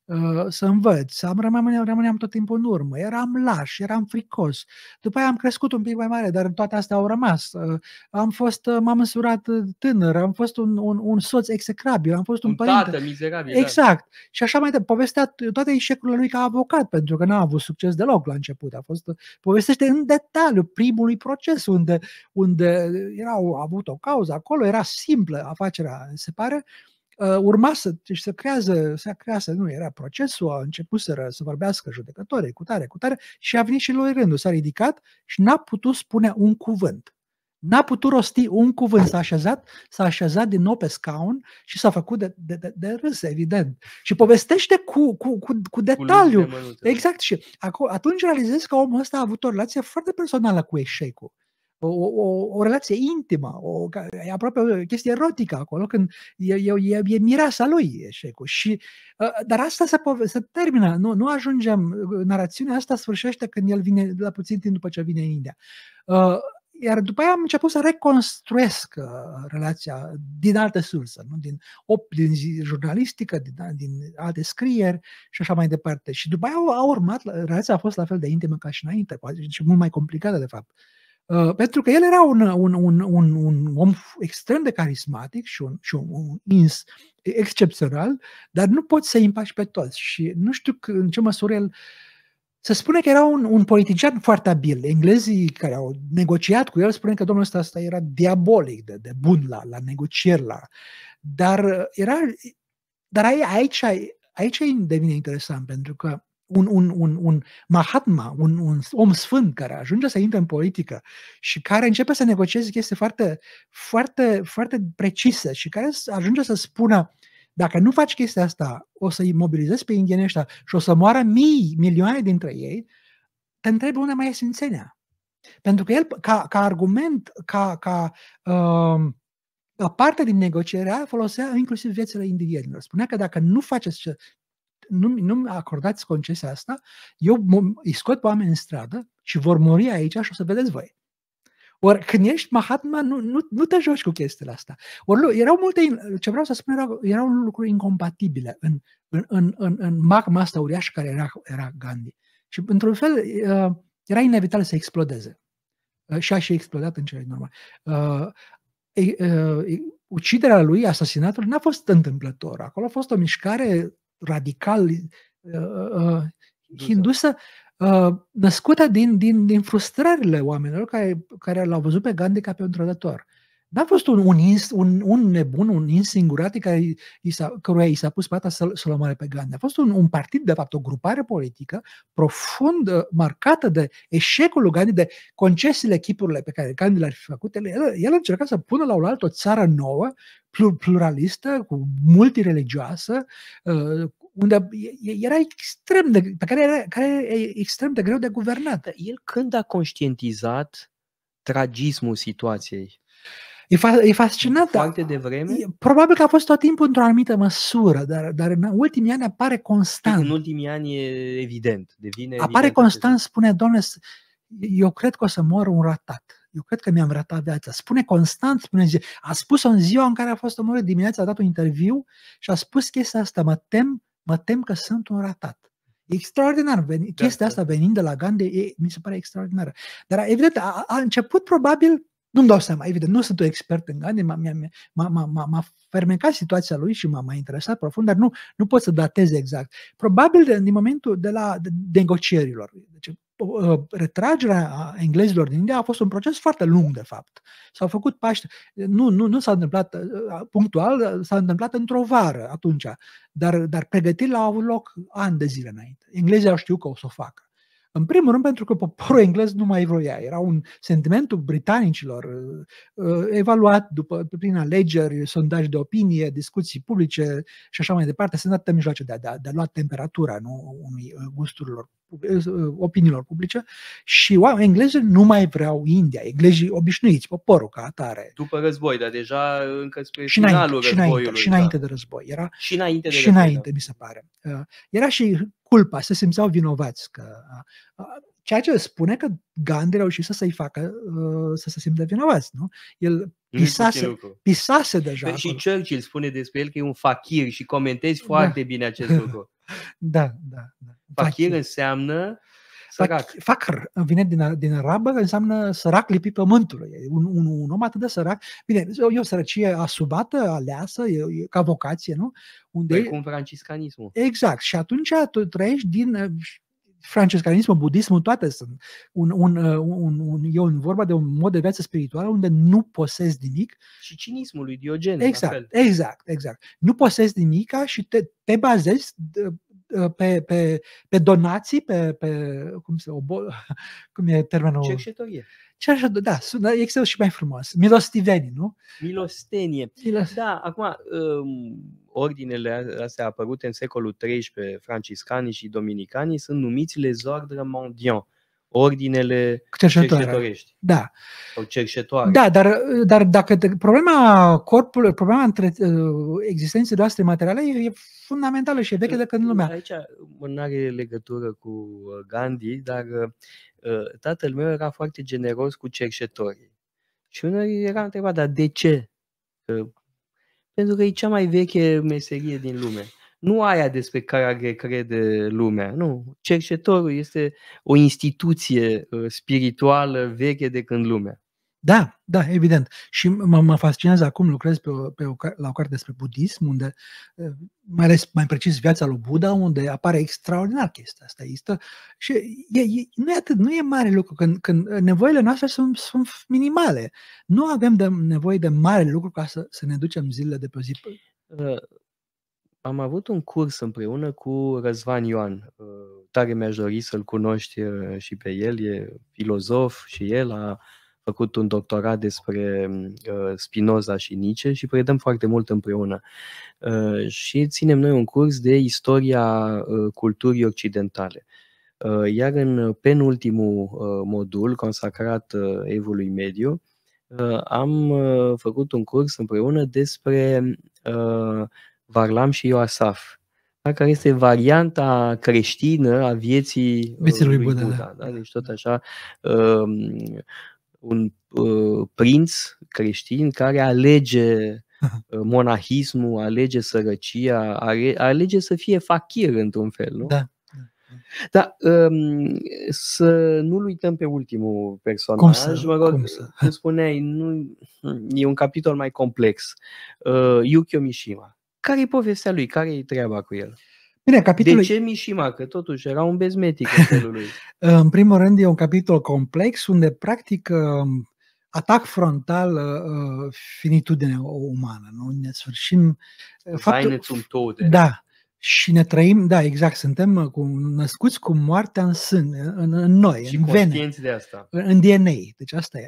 Uh, să învăț. Am rămâneam, rămâneam tot timpul în urmă. Eram laș, eram fricos. După aia am crescut un pic mai mare, dar toate astea au rămas. Uh, am fost, uh, m-am însurat tânăr, am fost un, un, un soț execrabil, am fost un, un părinte. Tată, mizerabil. Da. Exact. Da. Și așa mai departe. Povestea toate eșecurile lui ca avocat, pentru că n-a avut succes deloc la început. A fost, povestește în detaliu primului proces unde, unde erau, a avut o cauză acolo, era simplă afacerea, se pare, Uh, urma să, deci să creează, să creează, nu, era procesul, a început să, să vorbească judecătorii cu tare, cu tare și a venit și lui rândul, s-a ridicat și n-a putut spune un cuvânt. N-a putut rosti un cuvânt, s-a așezat, s-a așezat din nou pe scaun și s-a făcut de, de, de, de râs, evident. Și povestește cu, cu, cu, cu detaliu. Cu da. exact. Și atunci realizez că omul ăsta a avut o relație foarte personală cu eșecul o, o, o relație intimă, o, e aproape o chestie erotică acolo, când e, e, e mireasa lui eșecul. Și, ă, dar asta se, pove, se termină, nu, nu ajungem, ă, narațiunea asta sfârșește când el vine, la puțin timp după ce vine în India. Ă, iar după aia am început să reconstruiesc relația din alte surse, nu? Din, op, din jurnalistică, din, din alte scrieri și așa mai departe. Și după aia a urmat, relația a fost la fel de intimă ca și înainte, poate și mult mai complicată, de fapt Uh, pentru că el era un, un, un, un, un om extrem de carismatic și un, și un, un ins excepțional, dar nu poți să împaci pe toți. Și nu știu că, în ce măsură el. Se spune că era un, un politician foarte abil. Englezii care au negociat cu el spune că domnul ăsta, ăsta era diabolic de, de bun la, la negocieri. La, dar era, dar aici, aici devine interesant, pentru că un, un, un, un Mahatma, un, un om sfânt care ajunge să intre în politică și care începe să negocieze chestii foarte, foarte, foarte precise și care ajunge să spună dacă nu faci chestia asta, o să îi mobilizezi pe indienii ăștia și o să moară mii, milioane dintre ei, te întrebi unde mai e simțenia. Pentru că el, ca, ca argument, ca, ca uh, parte din negocierea folosea inclusiv viețile indienilor. Spunea că dacă nu faceți ce nu, nu acordați concesia asta, eu îi scot pe oameni în stradă și vor muri aici și o să vedeți voi. Ori când ești Mahatma, nu, nu, nu te joci cu chestiile astea. Ori erau multe, ce vreau să spun, erau, erau lucruri incompatibile în, în, în, în, în magma asta uriașă care era, era Gandhi. Și într-un fel era inevitabil să explodeze. Și a și explodat în cele din urmă. Uciderea lui, asasinatul, n-a fost întâmplător. Acolo a fost o mișcare radical uh, uh, uh da. hindusă, uh, născută din, din, din frustrările oamenilor care, care l-au văzut pe Gandhi ca pe un trădător. N-a fost un, un, ins, un, un nebun, un insinguratic care i s-a, căruia i s-a pus pata să-l, să-l omoare pe Gandhi. A fost un, un partid, de fapt, o grupare politică profund uh, marcată de eșecul lui Gandhi, de concesiile, chipurile pe care Gandhi le-ar fi făcut. El, el încerca să pună la oaltă o țară nouă, pluralistă, cu multireligioasă, uh, unde era extrem de, pe care era, care era extrem de greu de guvernat. El când a conștientizat tragismul situației, E, fa- e fascinant. Foarte devreme? Probabil că a fost tot timpul într-o anumită măsură, dar, dar în ultimii ani apare constant. În ultimii ani e evident. Devine apare evident constant, spune, domnule, eu cred că o să mor un ratat. Eu cred că mi-am ratat viața. Spune constant, spune, a spus-o în ziua în care a fost omorât dimineața, a dat un interviu și a spus chestia asta, mă tem, mă tem că sunt un ratat. E extraordinar. Da, chestia da. asta venind de la Gandhi e, mi se pare extraordinară. Dar evident, a, a început probabil nu-mi dau seama, evident, nu sunt un expert în Gandhi, m-a, m-a, m-a, m-a fermecat situația lui și m-a, m interesat profund, dar nu, nu pot să datez exact. Probabil de, din momentul de la de, de negocierilor. Deci, retragerea englezilor din India a fost un proces foarte lung, de fapt. S-au făcut pași, nu, nu, nu s-a întâmplat punctual, s-a întâmplat într-o vară atunci, dar, dar pregătirile au avut loc ani de zile înainte. Englezii au știut că o să o facă. În primul rând pentru că poporul englez nu mai vroia. Era un sentimentul britanicilor uh, uh, evaluat după, prin alegeri, sondaje de opinie, discuții publice și așa mai departe. Sunt atâtea mijloace de a, de, a, de a lua temperatura nu, unui uh, gusturilor opiniilor publice și wow, englezii nu mai vreau India, englezii obișnuiți, poporul ca atare. După război, dar deja încă spre și finalul înainte, războiului. Și înainte, da. de război. Era, și înainte de Și război, înainte, da. mi se pare. Era și culpa, se simțeau vinovați. Că, ceea ce spune că Gandhi reușit să se-i facă uh, să se simtă vinovați. Nu? El pisase, pisase deja. Păi și acolo. Churchill spune despre el că e un fakir și comentezi da. foarte da. bine acest lucru. Da, da. da. Fakir, înseamnă uh, Sărac. Facr vine din, din arabă, înseamnă sărac lipit pământului. Un, un, un om atât de sărac. Bine, deci, e o sărăcie asubată, aleasă, e, e ca vocație, nu? Unde păi e cum franciscanismul. Exact. Și atunci tu trăiești din uh, franciscanismul, budismul, toate sunt. Un, un, uh, un, un, e un, vorba de un mod de viață spirituală unde nu posezi nimic. Și cinismul lui Diogen. Exact, exact, exact. Nu posezi nimica și te, te bazezi Ă, pe, pe, pe donații, pe, pe cum, se, obo, cum e termenul? Cerșetorie. Cerșetorie, da, sună, da, există și mai frumos. Milostivenii, nu? Milostenie. Milos... Da, acum, um, ordinele astea apărute în secolul XIII, franciscanii și dominicanii, sunt numiți les ordres mendiants ordinele cerșetorești. Da. Sau cerșetoare. Da, dar, dar dacă problema corpului, problema între uh, existenței noastre materiale e fundamentală și e veche de în lumea. Aici nu are legătură cu uh, Gandhi, dar uh, tatăl meu era foarte generos cu cerșetorii. Și unul era întrebat, dar de ce? Pentru că e cea mai veche meserie din lume nu aia despre care crede lumea, nu. Cercetorul este o instituție uh, spirituală veche de când lumea. Da, da, evident. Și mă, mă fascinează acum, lucrez pe o, pe o, la o carte despre budism, unde, uh, mai ales, mai precis, viața lui Buddha, unde apare extraordinar chestia asta. Este, și e, e, nu e atât, nu e mare lucru, când, când uh, nevoile noastre sunt, sunt minimale. Nu avem de nevoie de mare lucru ca să, să ne ducem zilele de pe zi am avut un curs împreună cu Răzvan Ioan. Ă, tare mi-aș dori să-l cunoști ă, și pe el, e filozof și el a făcut un doctorat despre ă, Spinoza și Nietzsche și predăm foarte mult împreună. Și ținem noi un curs de istoria culturii occidentale. Iar în penultimul modul consacrat evului mediu, am făcut un curs împreună despre Varlam și Ioasaf, da? care este varianta creștină a vieții, uh, vieții lui, Buddha. Buddha da. da? Deci tot așa, um, un uh, prinț creștin care alege uh, monahismul, alege sărăcia, alege să fie fachir într-un fel, nu? Da da, da. da, um, să nu-l uităm pe ultimul personaj. Cum să, mă rog, cum să? Cum spuneai, nu, e un capitol mai complex. Uh, Yukio Mishima care e povestea lui? Care e treaba cu el? Bine, capitolul... De ce Mishima? Că totuși era un bezmetic lui. în primul rând e un capitol complex unde practic uh, atac frontal finitudine uh, uh, finitudinea umană. Nu? Ne sfârșim... Faptul... Da, și ne trăim, da, exact, suntem cu, născuți cu moartea în sân, în, în noi, și în vene. de asta. În DNA. Deci asta e.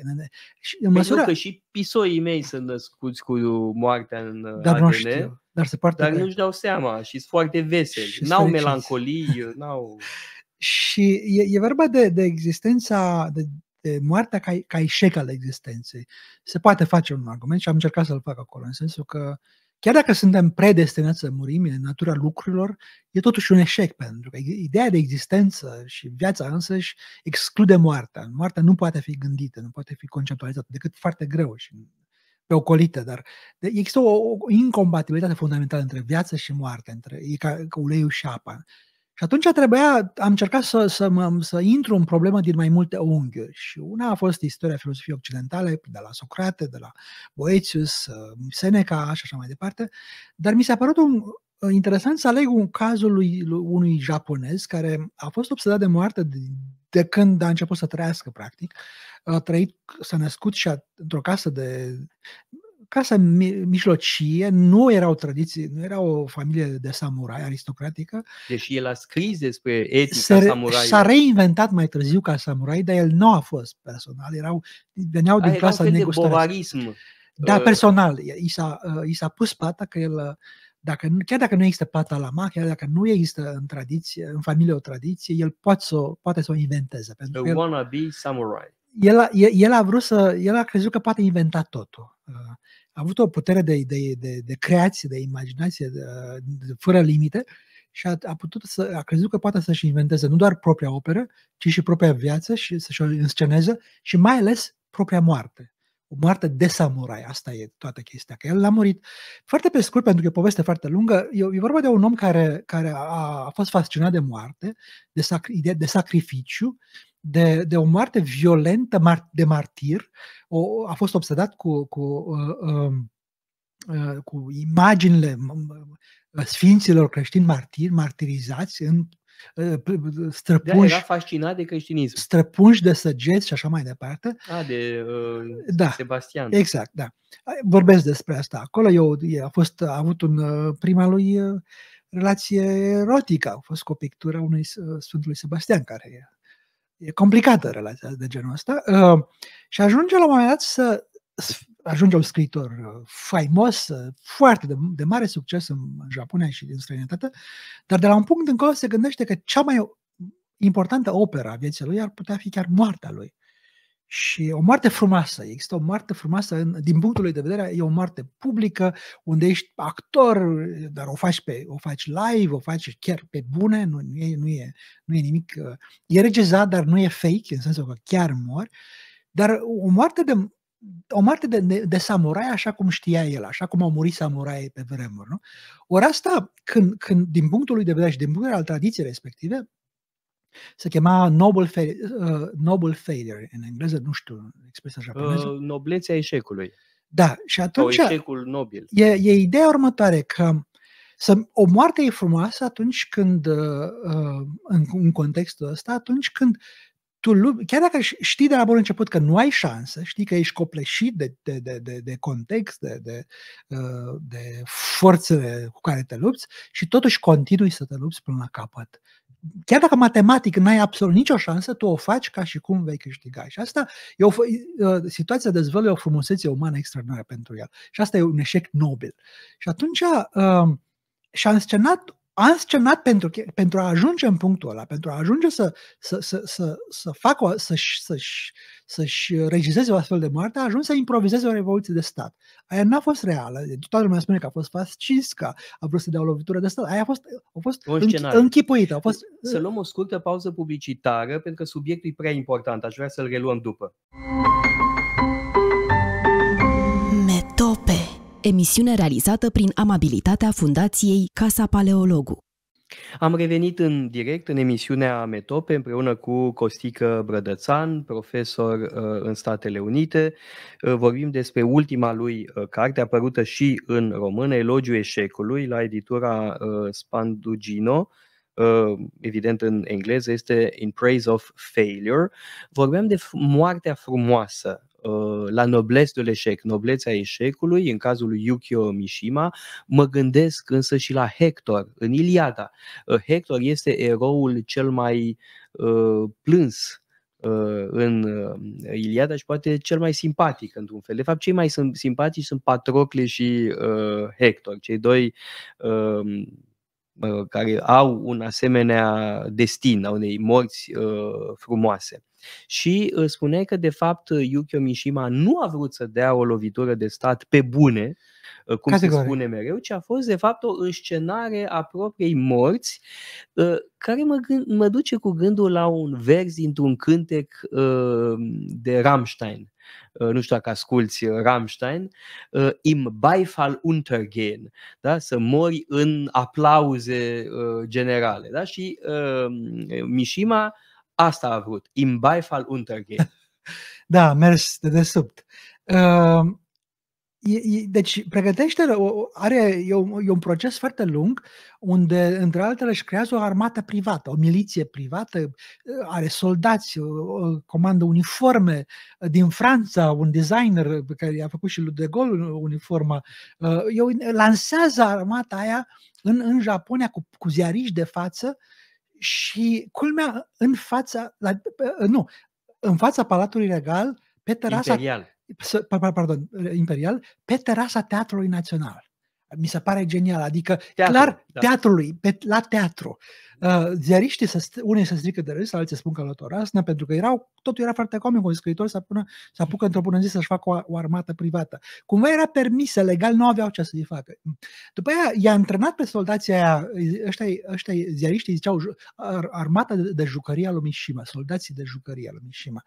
Și în păi măsura... că și pisoii mei sunt născuți cu moartea în Dar ADN. Nu știu. Dar, se parte Dar nu-și dau seama și sunt foarte veseli. Și n-au fericiți. melancolii, n-au... și e, e vorba de, de existența, de, de moartea ca, ca eșec al existenței. Se poate face un argument și am încercat să-l fac acolo, în sensul că chiar dacă suntem predestinați să murim în natura lucrurilor, e totuși un eșec, pentru că ideea de existență și viața însăși exclude moartea. Moartea nu poate fi gândită, nu poate fi conceptualizată, decât foarte greu și pe ocolită, dar există o, o incompatibilitate fundamentală între viață și moarte, între e ca, ca uleiul și apa. Și atunci trebuia, am încercat să, să, mă, să intru în problemă din mai multe unghiuri. Și una a fost istoria filozofiei occidentale, de la Socrate, de la Boetius, uh, Seneca și așa mai departe. Dar mi s-a părut un, Ă, interesant să aleg un cazul lui, unui japonez care a fost obsedat de moarte de, de când a început să trăiască, practic. A trăit, s-a născut și a, într-o casă de casa mijlocie, nu erau tradiții, nu era o familie de samurai aristocratică. Deși el a scris despre etica se, samurai. S-a reinventat mai târziu ca samurai, dar el nu a fost personal, erau, veneau din a, clasa negustării. Da, ă. personal. I s-a, ă, i s-a pus pata că el dacă, chiar dacă nu există patalama, chiar dacă nu există în tradiție, în familie o tradiție, el poate să, poate să o inventeze. Pentru că el, samurai. El a, el, el a vrut să, el a crezut că poate inventa totul. Uh, a avut o putere de, de, de, de creație, de imaginație de, de, uh, fără limite și a, a putut să, a crezut că poate să-și inventeze nu doar propria operă, ci și propria viață și să-și o însceneze și mai ales propria moarte o moarte de samurai. Asta e toată chestia, că el l-a murit. Foarte pe scurt, pentru că e o poveste foarte lungă, e, e vorba de un om care, care a, a fost fascinat de moarte, de, sacri, de, de sacrificiu, de, de o moarte violentă, mar, de martir. O, a fost obsedat cu, cu, uh, um, uh, cu imaginile sfinților creștini martiri, martirizați în Ă, da, străpunși... Era fascinat de creștinism. Străpunși de săgeți și așa mai departe. A, de uh, da, Sebastian. Exact, da. Vorbesc despre asta acolo. Eu, a, fost, a avut un, ă, prima lui relație erotică. A fost cu o pictură a unui Sfântului Sebastian, care e, e complicată relația de genul ăsta. Uh, și ajunge la un moment dat să ajunge un scriitor uh, faimos, uh, foarte de, de mare succes în Japonia și în străinătate, dar de la un punct încolo se gândește că cea mai importantă opera a vieții lui ar putea fi chiar moartea lui. Și o moarte frumoasă, există o moarte frumoasă în, din punctul lui de vedere, e o moarte publică, unde ești actor, dar o faci, pe, o faci live, o faci chiar pe bune, nu, nu, e, nu, e, nu e nimic, uh, e regizat, dar nu e fake, în sensul că chiar mor. Dar o moarte de o moarte de, de, de samurai așa cum știa el, așa cum au murit samurai pe vremuri. Nu? Ori asta, când, când, din punctul lui de vedere și din punctul al tradiției respective, se chema noble, fa- uh, noble failure în engleză, nu știu expresia japoneză. Uh, noblețea eșecului. Da, și atunci... O eșecul nobil. E, e ideea următoare, că să, o moarte e frumoasă atunci când, uh, uh în, în contextul ăsta, atunci când tu, chiar dacă știi de la bun început că nu ai șansă, știi că ești copleșit de, de, de, de, de context, de, de, uh, de forțele cu care te lupți și totuși continui să te lupți până la capăt. Chiar dacă matematic n-ai absolut nicio șansă, tu o faci ca și cum vei câștiga. Și asta e o, uh, situația dezvăluie o frumusețe umană extraordinară pentru el. Și asta e un eșec nobil. Și atunci uh, și-a înscenat am semnat pentru, pentru a ajunge în punctul ăla, pentru a ajunge să, să, să, să, să facă, să, să-și, să-și, să-și regizeze o astfel de moarte, a ajuns să improvizeze o revoluție de stat. Aia n-a fost reală. Toată lumea spune că a fost fascist, că a vrut să dea o lovitură de stat. Aia a fost, a fost înch- închipuită. A fost... Să luăm o scurtă pauză publicitară, pentru că subiectul e prea important. Aș vrea să-l reluăm după. Emisiune realizată prin amabilitatea Fundației Casa Paleologu. Am revenit în direct în emisiunea Metope împreună cu Costică Brădățan, profesor uh, în Statele Unite. Uh, vorbim despre ultima lui uh, carte apărută și în română, elogiu eșecului, la editura Spandugino, evident în engleză este In Praise of Failure. Vorbeam de moartea frumoasă Uh, la de eșec, noblețea eșecului, în cazul lui Yukio Mishima, mă gândesc însă și la Hector, în Iliada. Uh, Hector este eroul cel mai uh, plâns în Iliada și poate cel mai simpatic într-un fel. De fapt, cei mai simpatici sunt Patrocle și Hector, cei doi um, care au un asemenea destin, a unei morți frumoase și uh, spune că de fapt Yukio Mishima nu a vrut să dea o lovitură de stat pe bune, uh, cum Categoric. se spune mereu, ci a fost de fapt o înscenare a propriei morți, uh, care mă, gând, mă duce cu gândul la un vers dintr-un cântec de Rammstein. Nu știu dacă asculți Rammstein, Im Beifall Untergehen, da? să mori în aplauze generale. Da? Și Mishima Asta a vrut. Im Beifall untergehen. da, mers de desubt. Uh, e, e, deci, pregătește are e un, e un proces foarte lung unde, între altele, își creează o armată privată, o miliție privată, eh, are soldați, comandă uniforme eh, din Franța, un designer eh, pe care i-a făcut și lui De Gaulle uniforma. Eu lansează armata aia în, în Japonia cu, cu ziariști de față și culmea în fața, la, nu, în fața Palatului Regal, pe terasa... Imperial. Pardon, imperial, pe terasa Teatrului Național mi se pare genial. Adică, teatru, clar, da. teatrului, pe, la teatru. Uh, ziariștii, să, unii se strică de râs, alții spun călătorasnă, pentru că erau, totul era foarte comic, un scriitor să, pună, să mm. apucă într-o bună zi să-și facă o, o armată privată. Cumva era permisă, legal, nu aveau ce să-i facă. După aia i-a antrenat pe soldații aia, ăștia, ăștia ziariștii ziceau armata de, de jucărie a lui Mishima, soldații de jucărie a lui Mishima.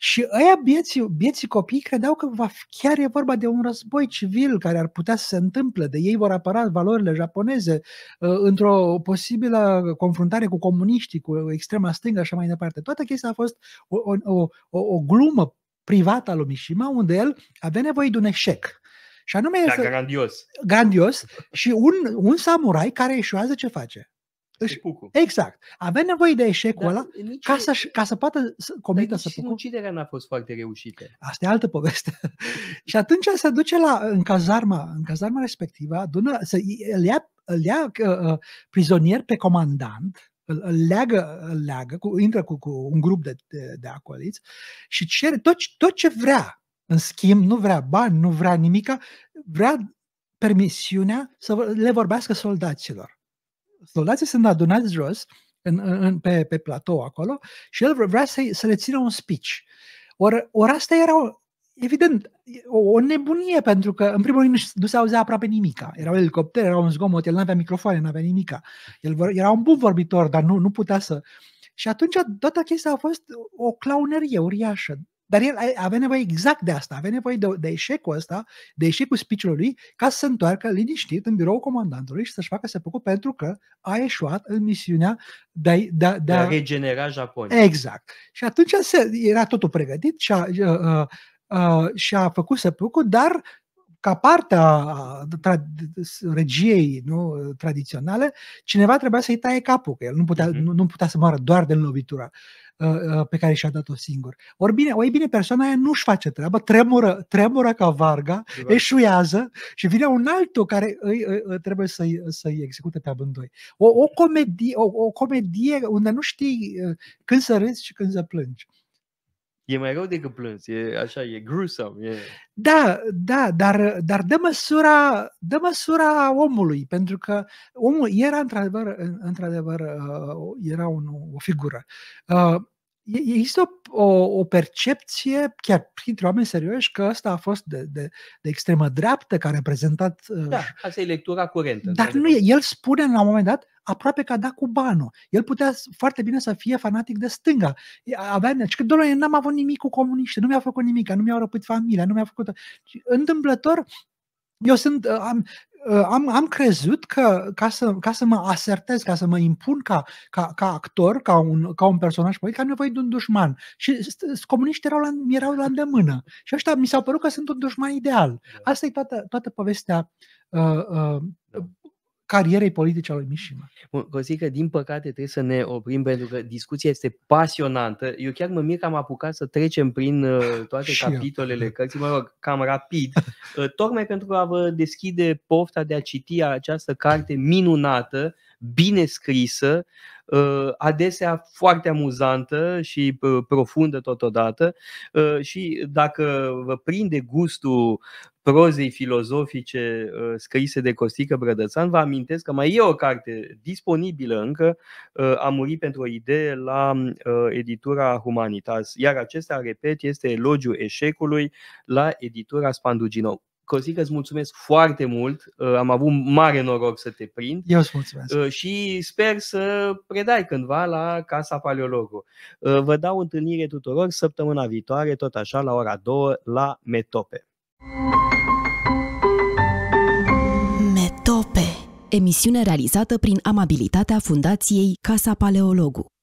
Și ăia bieții, bieții copii credeau că va, chiar e vorba de un război civil care ar putea să se întâmple, de ei vor apăra valorile japoneze uh, într-o posibilă confruntare cu comuniștii, cu extrema stângă și mai departe. Toată chestia a fost o, o, o, o glumă privată a lui Mishima, unde el avea nevoie de un eșec. Și anume da, este grandios. Grandios și un, un samurai care eșuează ce face? Își, pucu. Exact. Avem nevoie de eșecul Dar ăla nici ca, să, ca să poată să comită să pucu. uciderea n-a fost foarte reușită. Asta e altă poveste. și atunci se duce la, în cazarma, în cazarma respectivă, adună, să, îl ia, îl ia uh, uh prizonier pe comandant, îl leagă, îl leagă cu, intră cu, cu un grup de, de, de acoliți și cere tot, tot ce vrea. În schimb, nu vrea bani, nu vrea nimica, vrea permisiunea să le vorbească soldaților soldații sunt adunați jos în, în, pe, pe platou acolo și el vrea să, să le țină un speech. Ori or asta era, evident, o, o nebunie, pentru că, în primul rând, nu se auzea aproape nimica. Erau elicoptere, era un zgomot, el nu avea microfoane, nu avea nimica. El era un bun vorbitor, dar nu, nu putea să... Și atunci toată chestia a fost o claunerie uriașă. Dar el avea nevoie exact de asta, avea nevoie de, de eșecul ăsta, de eșecul speech-ului lui, ca să se întoarcă liniștit în biroul comandantului și să-și facă seppuku pentru că a eșuat în misiunea de, de, a, de a regenera Japonia. Exact. Și atunci era totul pregătit și a, uh, uh, uh, și a făcut seppuku, dar ca parte a tra- regiei nu, tradiționale, cineva trebuia să-i taie capul, că el nu putea, uh-huh. nu, nu putea să moară doar de lovitura uh, pe care și-a dat-o singur. Ori bine, ori bine, persoana aia nu-și face treaba, tremură, tremură ca varga, de eșuiază și vine un altul care îi, îi, îi trebuie să-i, să-i execute pe amândoi. O, o, comedie, o, o comedie unde nu știi ă, când să râzi și când să plângi. E mai rău decât plâns, e așa, e gruesome. E... Da, da, dar, dar dă, măsura, dă măsura omului, pentru că omul era într-adevăr, într-adevăr uh, era un, o figură. Uh, există o, o percepție, chiar printre oameni serioși, că ăsta a fost de, de, de extremă dreaptă, care a reprezentat uh, Da, asta e lectura curentă. Dar nu El spune la un moment dat, aproape a da cu banul. El putea foarte bine să fie fanatic de stânga. Avea deci Că, domnule, n-am avut nimic cu comuniști, nu mi-a făcut nimic, nu mi-au răpit familia, nu mi-a făcut... Întâmplător, eu sunt, uh, am, Uh, am, am crezut că ca să, ca să mă asertez, ca să mă impun ca, ca, ca actor, ca un, ca un personaj politic, am nevoie de un dușman. Și comuniștii erau la, erau la îndemână. Și ăștia mi s-au părut că sunt un dușman ideal. Da. Asta e toată, toată povestea uh, uh, da carierei politice a lui Mișima. Bun, că din păcate trebuie să ne oprim pentru că discuția este pasionantă. Eu chiar mă mir că am apucat să trecem prin uh, toate capitolele eu. cărții, mă rog, cam rapid, uh, tocmai pentru a vă deschide pofta de a citi această carte minunată bine scrisă, uh, adesea foarte amuzantă și uh, profundă totodată uh, și dacă vă prinde gustul prozei filozofice scrise de Costică Brădățan, vă amintesc că mai e o carte disponibilă încă, A murit pentru o idee la editura Humanitas, iar acesta, repet, este elogiu eșecului la editura Spanduginou. Cosica, îți mulțumesc foarte mult. Uh, am avut mare noroc să te prind. Eu îți mulțumesc. Uh, și sper să predai cândva la Casa Paleologu. Uh, vă dau întâlnire tuturor săptămâna viitoare, tot așa, la ora 2, la Metope. Metope. Emisiune realizată prin amabilitatea Fundației Casa Paleologu.